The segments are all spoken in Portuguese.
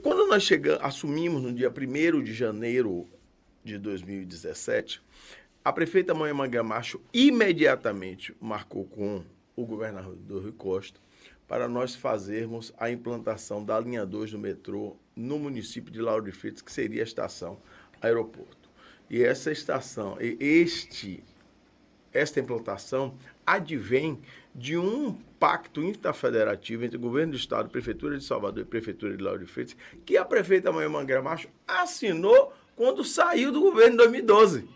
Quando nós chegamos, assumimos no dia 1 de janeiro de 2017, a prefeita Moema Gamacho imediatamente marcou com o governador Rui Costa para nós fazermos a implantação da linha 2 do metrô no município de Lauro de Freitas, que seria a estação aeroporto. E essa estação, este, esta implantação advém de um pacto interfederativo entre o governo do Estado, Prefeitura de Salvador e Prefeitura de Lauro de Freitas, que a prefeita Maria Gramacho assinou quando saiu do governo em 2012.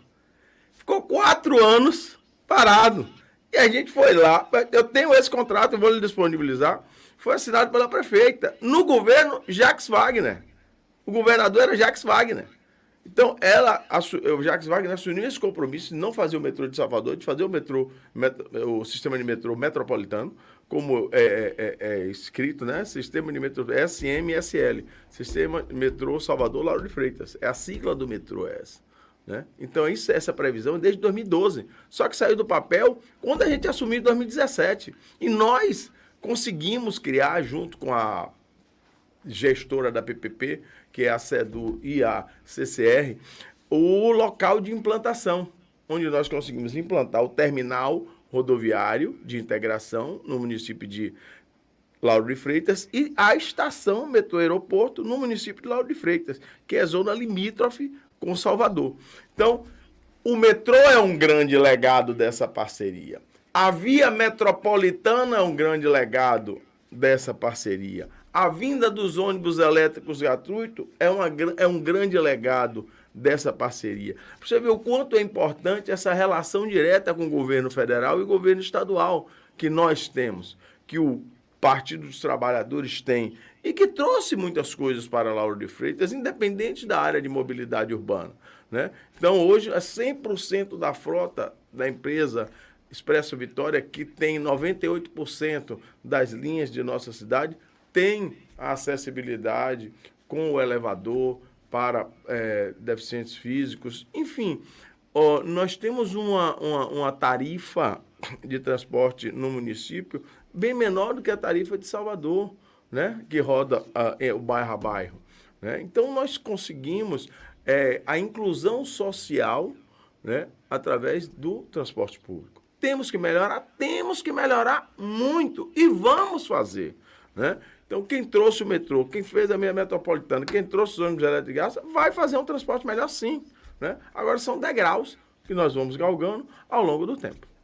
Ficou quatro anos parado. E a gente foi lá, eu tenho esse contrato, vou lhe disponibilizar, foi assinado pela prefeita, no governo Jacques Wagner. O governador era Jacques Wagner. Então, ela, o Jacques Wagner assumiu esse compromisso de não fazer o metrô de Salvador, de fazer o metrô, o sistema de metrô metropolitano, como é, é, é, é escrito, né? Sistema de metrô SMSL, Sistema de Metrô Salvador Lauro de Freitas. É a sigla do metrô s é essa. Né? Então, isso, essa previsão é desde 2012. Só que saiu do papel quando a gente assumiu em 2017. E nós conseguimos criar, junto com a gestora da PPP, que é a CEDU e a CCR, o local de implantação, onde nós conseguimos implantar o terminal rodoviário de integração no município de Lauro de Freitas e a estação metrô aeroporto no município de Lauro de Freitas, que é zona limítrofe com Salvador. Então, o metrô é um grande legado dessa parceria. A via metropolitana é um grande legado dessa parceria. A vinda dos ônibus elétricos gratuitos é, uma, é um grande legado dessa parceria. Você vê o quanto é importante essa relação direta com o governo federal e o governo estadual que nós temos, que o Partido dos Trabalhadores tem e que trouxe muitas coisas para Lauro de Freitas, independente da área de mobilidade urbana. Né? Então, hoje, é 100% da frota da empresa Expresso Vitória, que tem 98% das linhas de nossa cidade, tem acessibilidade com o elevador para é, deficientes físicos. Enfim, ó, nós temos uma, uma, uma tarifa de transporte no município bem menor do que a tarifa de Salvador, né? que roda uh, o bairro a bairro. Né? Então, nós conseguimos é, a inclusão social né? através do transporte público. Temos que melhorar, temos que melhorar muito e vamos fazer. Né? Então, quem trouxe o metrô, quem fez a meia metropolitana, quem trouxe os ônibus elétricos de graça, vai fazer um transporte melhor sim. Né? Agora são degraus que nós vamos galgando ao longo do tempo.